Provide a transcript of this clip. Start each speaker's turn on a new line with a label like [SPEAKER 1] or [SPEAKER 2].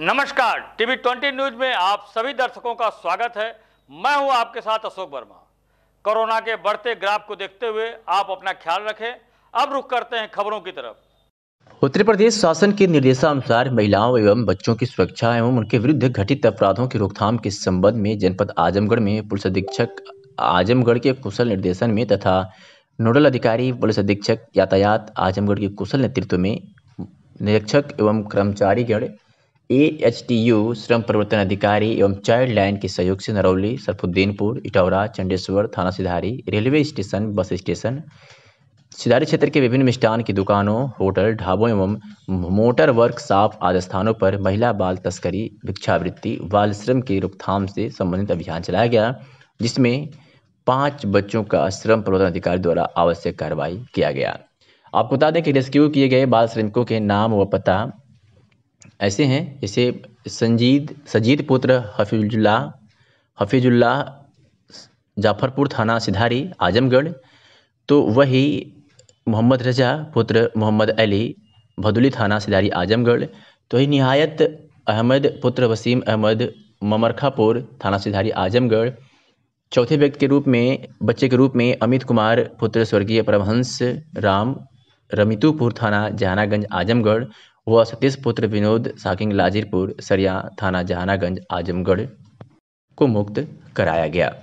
[SPEAKER 1] नमस्कार TV twenty news में आप सभी दर्शकों का स्वागत है मैं हूं आपके साथ अशोक वर्मा कोरोना के बढ़ते ग्राफ को देखते हुए आप अपना ख्याल रखें अब रुख करते हैं खबरों की तरफ
[SPEAKER 2] उत्तर प्रदेश शासन के निर्देशानुसार महिलाओं एवं बच्चों की सुरक्षा एवं उनके विरुद्ध घटित अपराधों की रोकथाम के संबंध में जनपद आजमगढ़ में पुलिस अधीक्षक आजमगढ़ के कुशल निर्देशन में तथा नोडल अधिकारी पुलिस अधीक्षक यातायात आजमगढ़ के कुशल नेतृत्व में निरीक्षक एवं कर्मचारीगढ़ ए एच टी यू श्रम प्रवर्तन अधिकारी एवं चाइल्ड लाइन के सहयोग से नरौली सरफुद्दीनपुर इटौरा चंडेश्वर थाना Sidhari railway station bus station Sidhari क्षेत्र के विभिन्न मिष्ठान की दुकानों होटल ढाबों एवं मोटर वर्कशॉप आदि स्थानों पर महिला बाल तस्करी भिक्षावृत्ति बाल श्रम की रोकथाम से संबंधित अभियान चलाया गया जिसमें पाँच बच्चों का श्रम प्रवर्तन अधिकारी द्वारा आवश्यक कार्रवाई किया गया आपको बता दें कि रेस्क्यू किए गए बाल श्रमिकों के नाम व पता ऐसे हैं जैसे संजीद सजीद पुत्र हफीजुल्ला हफीजुल्लाह जाफरपुर थाना सिधारी आजमगढ़ तो वही मोहम्मद रजा पुत्र मोहम्मद अली भदुली थाना सिधारी आजमगढ़ तो ही निहायत अहमद पुत्र वसीम अहमद ममरखापुर थाना सिधारी आजमगढ़ चौथे व्यक्ति के रूप में बच्चे के रूप में अमित कुमार पुत्र स्वर्गीय परमहंस राम रमितुपुर थाना जहानागंज आजमगढ़ वह सतीश पुत्र विनोद साकिंग लाजिरपुर सरिया थाना जहानागंज आजमगढ़ को मुक्त कराया गया